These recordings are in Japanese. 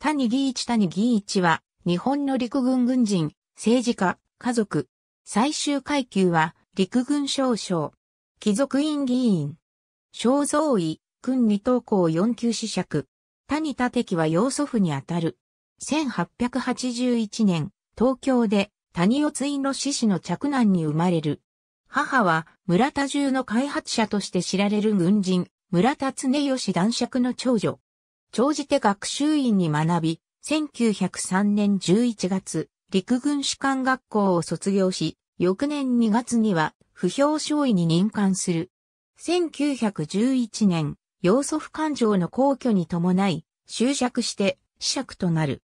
谷義一谷義一は、日本の陸軍軍人、政治家、家族。最終階級は、陸軍少将。貴族院議員。肖像医、君二等校四級子爵。谷田敵は養祖父にあたる。1881年、東京で、谷つ院の獅士の着難に生まれる。母は、村田中の開発者として知られる軍人、村田常義男爵の長女。長じて学習院に学び、1903年11月、陸軍士官学校を卒業し、翌年2月には、不評少尉に任官する。1911年、要素不感情の皇居に伴い、就着して、死者となる。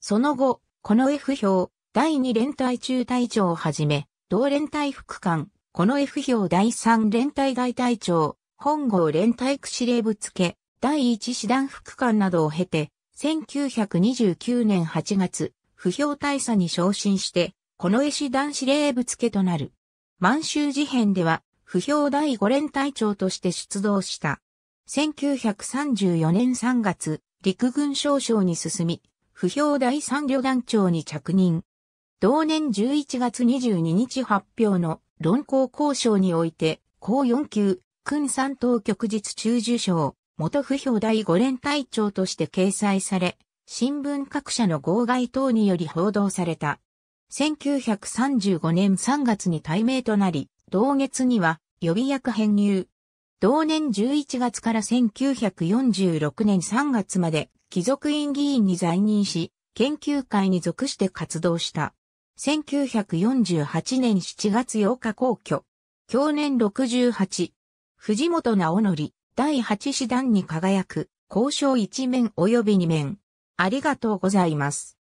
その後、この F 表、第2連隊中隊長をはじめ、同連隊副官、この F 表第3連隊大隊長、本郷連隊区司令部付、第一師団副官などを経て、1929年8月、不評大佐に昇進して、この絵師団司令部付となる。満州事変では、不評第5連隊長として出動した。1934年3月、陸軍少将に進み、不評第3旅団長に着任。同年11月22日発表の論考交渉において、高4級、軍三等局実中受賞。元不評第五連隊長として掲載され、新聞各社の号外等により報道された。1935年3月に対名となり、同月には予備役編入。同年11月から1946年3月まで貴族院議員に在任し、研究会に属して活動した。1948年7月8日皇居。去年68。藤本直則。第8師団に輝く、交渉1面及び2面。ありがとうございます。